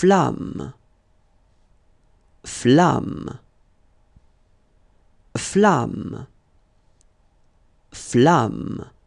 flamme, flamme, flamme, flamme.